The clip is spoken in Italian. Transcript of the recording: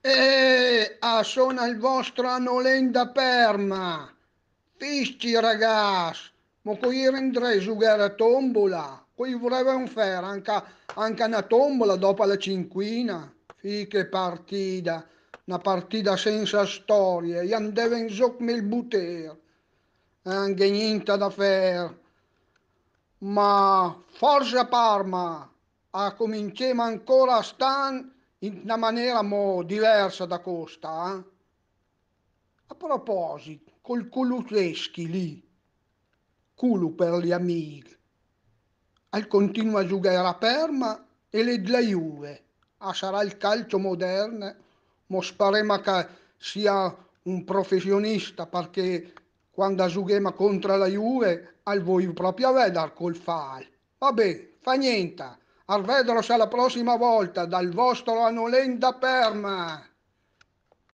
E a sono il vostro Anolenda Perma. Fisci ragazzi, ma qui rendrei su gara tombola. Qui vorrei fare anche, anche una tombola dopo la cinquina. Fiche partita, una partita senza storie. Io andavo in zocco il buter. Anche niente da fare. Ma forza Parma, a cominciamo ancora a stan in una maniera mo diversa da questa. Eh? A proposito, col Culuteschi lì, culo per gli amici, al continua a giocare a Perma e le della Juve. Ah, sarà il calcio moderno, mo sparema che sia un professionista perché quando giochiamo contro la Juve al voi proprio a vedere col fal. Vabbè, fa niente. Arvedros alla prossima volta dal vostro Anolenda Perma.